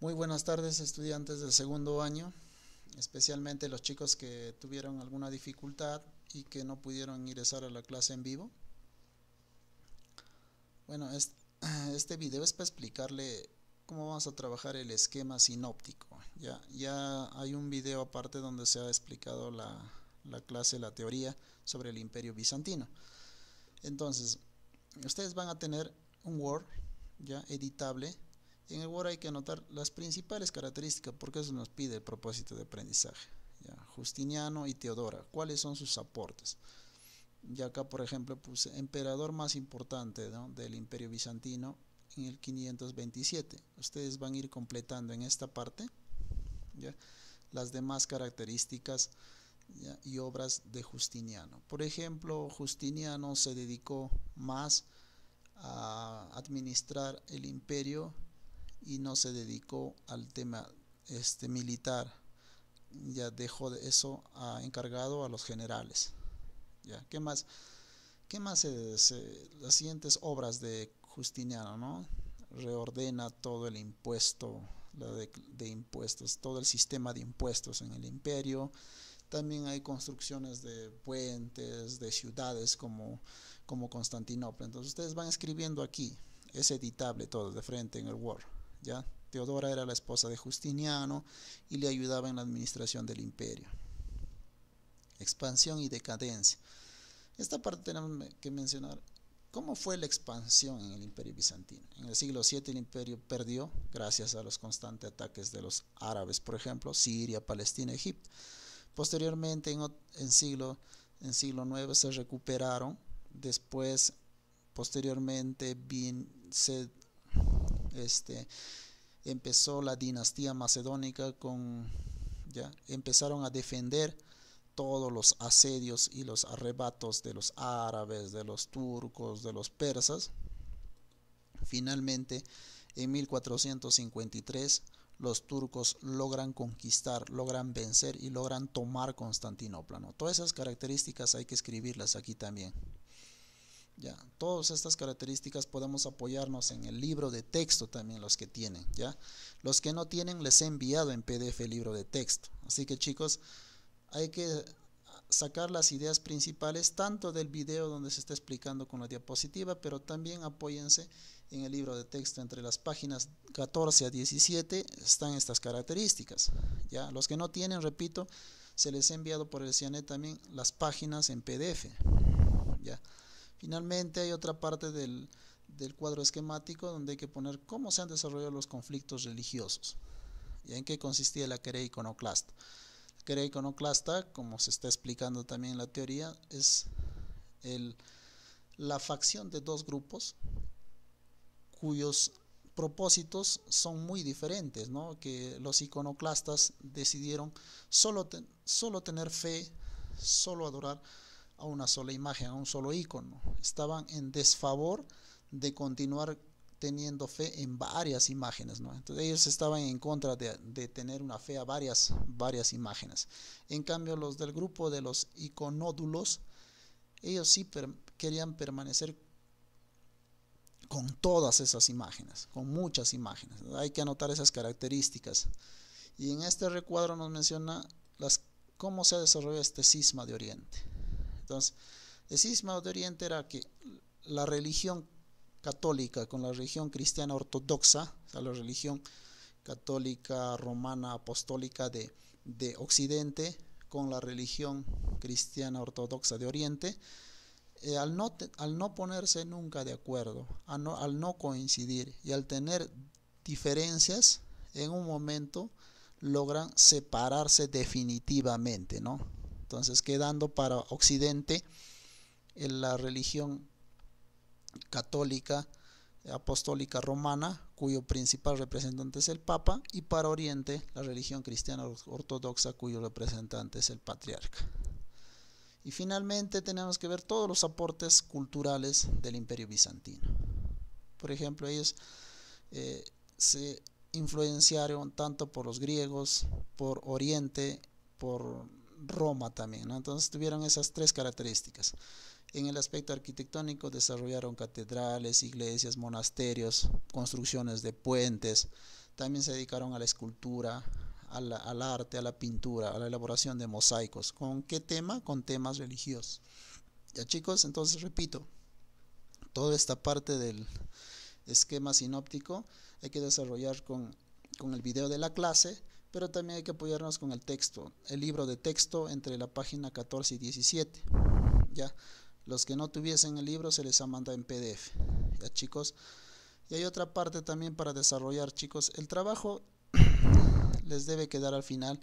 Muy buenas tardes estudiantes del segundo año, especialmente los chicos que tuvieron alguna dificultad y que no pudieron ingresar a la clase en vivo. Bueno, este, video es para explicarle cómo vamos a trabajar el esquema sinóptico. Ya, ya hay un video aparte donde se ha explicado la, la clase, la teoría sobre el imperio bizantino. Entonces, ustedes van a tener un Word ya editable en el Word hay que anotar las principales características, porque eso nos pide el propósito de aprendizaje. Justiniano y Teodora, ¿cuáles son sus aportes? ya acá, por ejemplo, emperador más importante del imperio bizantino en el 527. Ustedes van a ir completando en esta parte las demás características y obras de Justiniano. Por ejemplo, Justiniano se dedicó más a administrar el imperio y no se dedicó al tema este, militar. Ya dejó de eso encargado a los generales. ¿Ya? ¿Qué más? ¿Qué más? las siguientes obras de Justiniano, ¿no? Reordena todo el impuesto, de, de impuestos, todo el sistema de impuestos en el imperio. También hay construcciones de puentes, de ciudades como, como Constantinopla. Entonces ustedes van escribiendo aquí. Es editable todo de frente en el Word. Teodora era la esposa de Justiniano y le ayudaba en la administración del imperio. Expansión y decadencia. Esta parte tenemos que mencionar cómo fue la expansión en el imperio bizantino. En el siglo VII el imperio perdió gracias a los constantes ataques de los árabes, por ejemplo, Siria, Palestina, Egipto. Posteriormente, en, siglo, en siglo IX se recuperaron, después, posteriormente, bien, se este, empezó la dinastía macedónica con, ya, empezaron a defender todos los asedios y los arrebatos de los árabes, de los turcos, de los persas. Finalmente, en 1453, los turcos logran conquistar, logran vencer y logran tomar Constantinopla. Todas esas características hay que escribirlas aquí también. Ya, todas estas características podemos apoyarnos en el libro de texto también, los que tienen, ¿ya? Los que no tienen les he enviado en PDF el libro de texto. Así que chicos, hay que sacar las ideas principales tanto del video donde se está explicando con la diapositiva, pero también apóyense en el libro de texto entre las páginas 14 a 17 están estas características. ¿ya? Los que no tienen, repito, se les ha enviado por el CIANET también las páginas en PDF. Finalmente hay otra parte del, cuadro esquemático donde hay que poner cómo se han desarrollado los conflictos religiosos y en qué consistía la querella iconoclasta. La querella iconoclasta, como se está explicando también en la teoría, es la facción de dos grupos cuyos propósitos son muy diferentes, ¿no? que los iconoclastas decidieron solo, solo tener fe, solo adorar a una sola imagen, a un solo icono. Estaban en desfavor de continuar teniendo fe en varias imágenes, Entonces ellos estaban en contra de, tener una fe a varias, varias imágenes. En cambio, los del grupo de los iconódulos, ellos sí querían permanecer con todas esas imágenes, con muchas imágenes. Hay que anotar esas características. Y en este recuadro nos menciona las, cómo se ha desarrollado este cisma de Oriente. Entonces, el cisma de Oriente era que la religión católica con la religión cristiana ortodoxa, o sea, la religión católica, romana, apostólica de, Occidente, con la religión cristiana ortodoxa de Oriente, eh, al, no al, no ponerse nunca de acuerdo, al no coincidir y al tener diferencias, en un momento logran separarse definitivamente, ¿no? Entonces, quedando para Occidente la religión católica apostólica romana, cuyo principal representante es el Papa, y para Oriente la religión cristiana ortodoxa, cuyo representante es el patriarca. Y finalmente tenemos que ver todos los aportes culturales del imperio bizantino. Por ejemplo, ellos eh, se influenciaron tanto por los griegos, por Oriente, por Roma también. Entonces tuvieron esas tres características. En el aspecto arquitectónico desarrollaron catedrales, iglesias, monasterios, construcciones de puentes. También se dedicaron a la escultura, al arte, a la pintura, a la elaboración de mosaicos. ¿Con qué tema? Con temas religiosos. Ya chicos, entonces repito, toda esta parte del esquema sinóptico hay que desarrollar con, con el video de la clase pero también hay que apoyarnos con el texto, el libro de texto entre la página 14 y 17. Ya, los que no tuviesen el libro se les ha mandado en PDF. Ya, chicos. Y hay otra parte también para desarrollar, chicos. El trabajo les debe quedar al final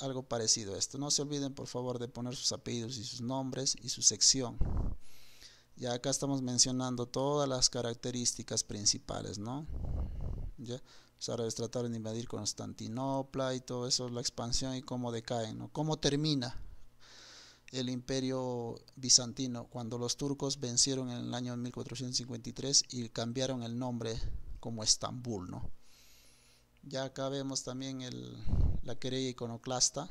algo parecido a esto. No se olviden, por favor, de poner sus apellidos y sus nombres y su sección. Ya acá estamos mencionando todas las características principales, ¿no? ¿ya? Los árabes trataron de invadir Constantinopla y todo eso, la expansión y cómo decaen, ¿no? Cómo termina el imperio bizantino cuando los turcos vencieron en el año 1453 y cambiaron el nombre como Estambul, ¿no? Ya acá vemos también la querella iconoclasta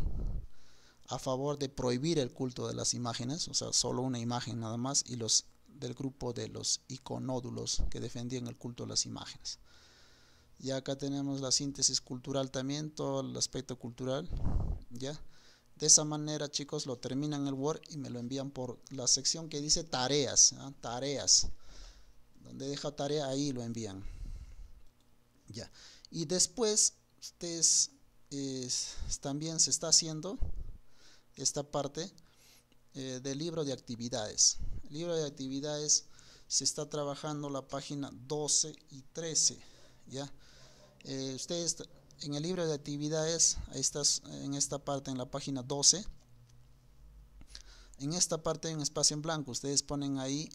a favor de prohibir el culto de las imágenes, o sea, solo una imagen nada más, y los del grupo de los iconódulos que defendían el culto de las imágenes ya acá tenemos la síntesis cultural también, todo el aspecto cultural, ¿ya? De esa manera, chicos, lo terminan el Word y me lo envían por la sección que dice tareas, ¿ah? tareas. Donde deja tarea, ahí lo envían. Ya. Y después, ustedes también se está haciendo esta parte eh, del libro de actividades. El libro de actividades se está trabajando la página 12 y 13 ¿ya? Eh, ustedes en el libro de actividades, ahí estás en esta parte, en la página 12, en esta parte hay un espacio en blanco, ustedes ponen ahí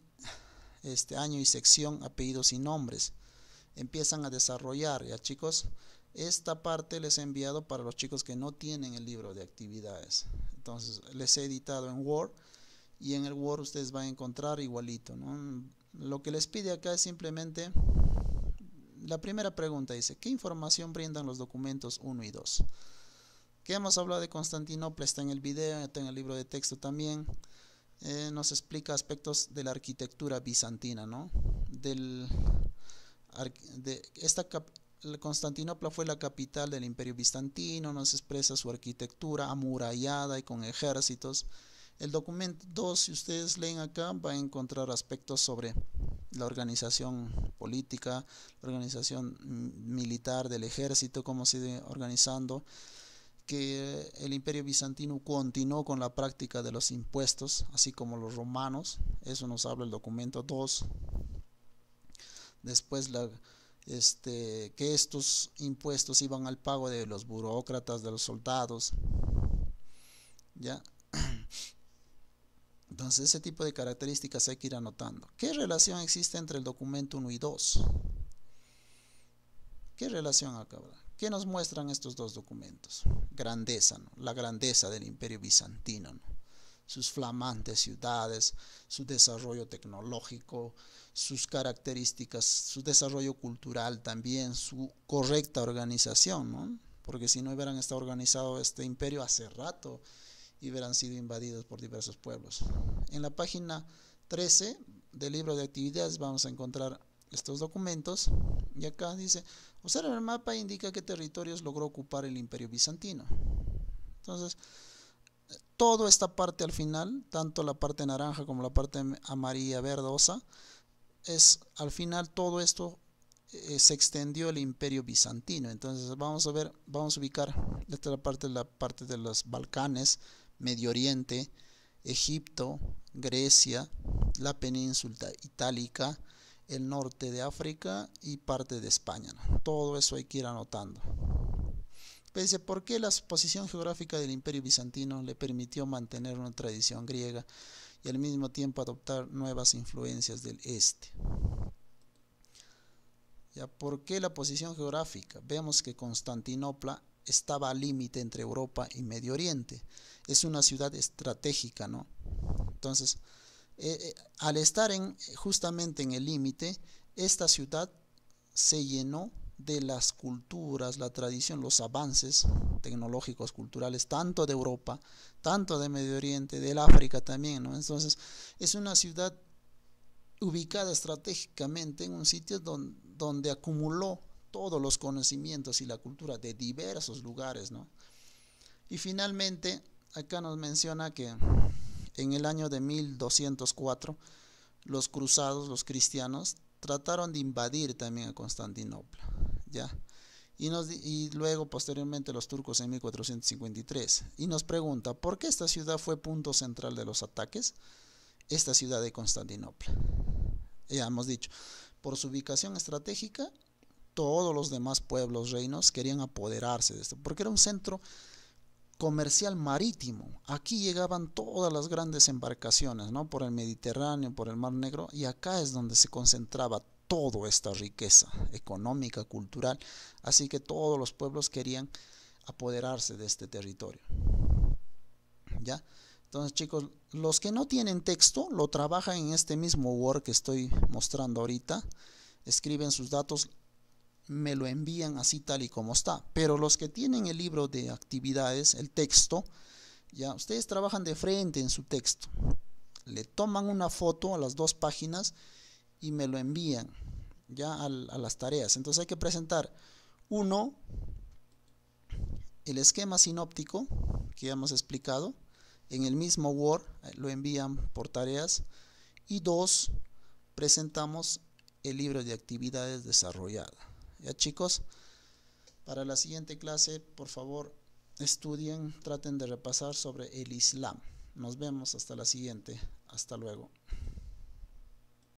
este año y sección, apellidos y nombres. Empiezan a desarrollar, ya chicos. Esta parte les he enviado para los chicos que no tienen el libro de actividades. Entonces, les he editado en Word y en el Word ustedes van a encontrar igualito. Lo que les pide acá es simplemente la primera pregunta dice, ¿qué información brindan los documentos 1 y 2? Que hemos hablado de Constantinopla, está en el video, está en el libro de texto también. Eh, nos explica aspectos de la arquitectura bizantina, ¿no? Del, de esta Constantinopla fue la capital del imperio bizantino, nos expresa su arquitectura amurallada y con ejércitos. El documento 2, si ustedes leen acá, va a encontrar aspectos sobre la organización política, la organización militar del ejército, cómo se sigue organizando, que el imperio bizantino continuó con la práctica de los impuestos, así como los romanos, eso nos habla el documento 2. Después la, este, que estos impuestos iban al pago de los burócratas, de los soldados. ¿Ya? Entonces ese tipo de características hay que ir anotando. ¿Qué relación existe entre el documento 1 y 2? ¿Qué relación acaba? ¿Qué nos muestran estos dos documentos? Grandeza, ¿no? la grandeza del imperio bizantino, ¿no? sus flamantes ciudades, su desarrollo tecnológico, sus características, su desarrollo cultural también, su correcta organización, ¿no? porque si no hubieran estado organizado este imperio hace rato, y verán sido invadidos por diversos pueblos. En la página 13 del libro de actividades vamos a encontrar estos documentos y acá dice, usar el mapa e indica qué territorios logró ocupar el imperio bizantino. Entonces, toda esta parte al final, tanto la parte naranja como la parte amarilla verdosa, es al final todo esto eh, se extendió el imperio bizantino. Entonces vamos a ver, vamos a ubicar, esta parte, la parte de los Balcanes, Medio Oriente, Egipto, Grecia, la península itálica, el norte de África y parte de España. Todo eso hay que ir anotando. Pese por qué la posición geográfica del imperio bizantino le permitió mantener una tradición griega y al mismo tiempo adoptar nuevas influencias del este. Ya, ¿Por qué la posición geográfica? Vemos que Constantinopla estaba al límite entre Europa y Medio Oriente. Es una ciudad estratégica, ¿no? Entonces, eh, eh, al estar en, justamente en el límite, esta ciudad se llenó de las culturas, la tradición, los avances tecnológicos, culturales, tanto de Europa, tanto de Medio Oriente, del África también, ¿no? Entonces, es una ciudad ubicada estratégicamente en un sitio donde acumuló todos los conocimientos y la cultura de diversos lugares, ¿no? Y finalmente, acá nos menciona que en el año de 1204, los cruzados, los cristianos, trataron de invadir también a Constantinopla, ¿ya? Y, nos, y, luego posteriormente los turcos en 1453. Y nos pregunta, ¿por qué esta ciudad fue punto central de los ataques? Esta ciudad de Constantinopla. Ya hemos dicho, por su ubicación estratégica todos los demás pueblos, reinos, querían apoderarse de esto, porque era un centro comercial marítimo. Aquí llegaban todas las grandes embarcaciones, ¿no? Por el Mediterráneo, por el Mar Negro, y acá es donde se concentraba toda esta riqueza económica, cultural. Así que todos los pueblos querían apoderarse de este territorio. ¿Ya? Entonces, chicos, los que no tienen texto lo trabajan en este mismo Word que estoy mostrando ahorita. Escriben sus datos, me lo envían así tal y como está. Pero los que tienen el libro de actividades, el texto, ya ustedes trabajan de frente en su texto. Le toman una foto a las dos páginas y me lo envían ya a, las tareas. Entonces hay que presentar uno, el esquema sinóptico que ya hemos explicado. En el mismo Word eh, lo envían por tareas. Y dos, presentamos el libro de actividades desarrollado. Ya chicos, para la siguiente clase, por favor, estudien, traten de repasar sobre el Islam. Nos vemos hasta la siguiente. Hasta luego.